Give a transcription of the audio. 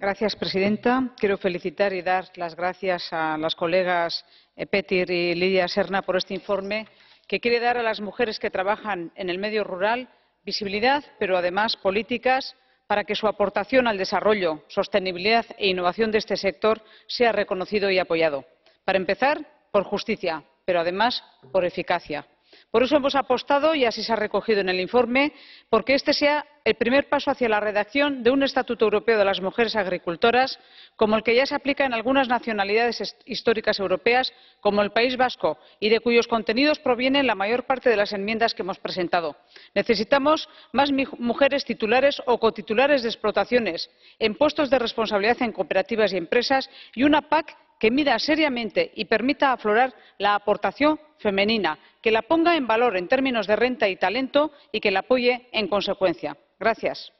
Gracias, presidenta. Quiero felicitar y dar las gracias a las colegas eh, Petir y Lidia Serna por este informe que quiere dar a las mujeres que trabajan en el medio rural visibilidad, pero además políticas para que su aportación al desarrollo, sostenibilidad e innovación de este sector sea reconocido y apoyado. Para empezar, por justicia, pero además por eficacia por eso hemos apostado y así se ha recogido en el informe porque este sea el primer paso hacia la redacción de un estatuto europeo de las mujeres agricultoras como el que ya se aplica en algunas nacionalidades históricas europeas como el país vasco y de cuyos contenidos provienen la mayor parte de las enmiendas que hemos presentado. necesitamos más mujeres titulares o cotitulares de explotaciones en puestos de responsabilidad en cooperativas y empresas y una pac que mida seriamente y permita aflorar la aportación femenina, que la ponga en valor en términos de renta y talento y que la apoye en consecuencia. Gracias.